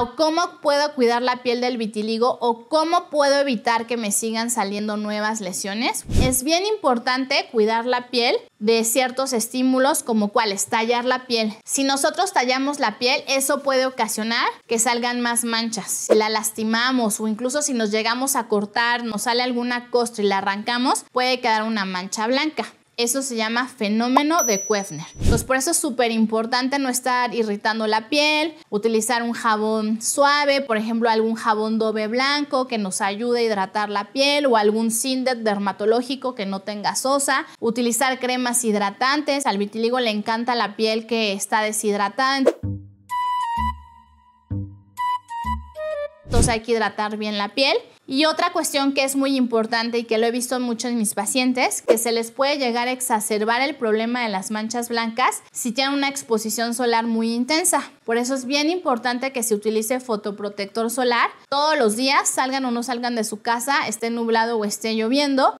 o ¿cómo puedo cuidar la piel del vitiligo o cómo puedo evitar que me sigan saliendo nuevas lesiones? Es bien importante cuidar la piel de ciertos estímulos como cuáles, tallar la piel. Si nosotros tallamos la piel, eso puede ocasionar que salgan más manchas. Si la lastimamos o incluso si nos llegamos a cortar, nos sale alguna costra y la arrancamos, puede quedar una mancha blanca. Eso se llama fenómeno de Kueffner. Pues por eso es súper importante no estar irritando la piel, utilizar un jabón suave, por ejemplo algún jabón doble blanco que nos ayude a hidratar la piel o algún sindet dermatológico que no tenga sosa, utilizar cremas hidratantes, al vitiligo le encanta la piel que está deshidratada. entonces hay que hidratar bien la piel. Y otra cuestión que es muy importante y que lo he visto mucho en mis pacientes, que se les puede llegar a exacerbar el problema de las manchas blancas si tienen una exposición solar muy intensa. Por eso es bien importante que se utilice fotoprotector solar todos los días, salgan o no salgan de su casa, esté nublado o esté lloviendo,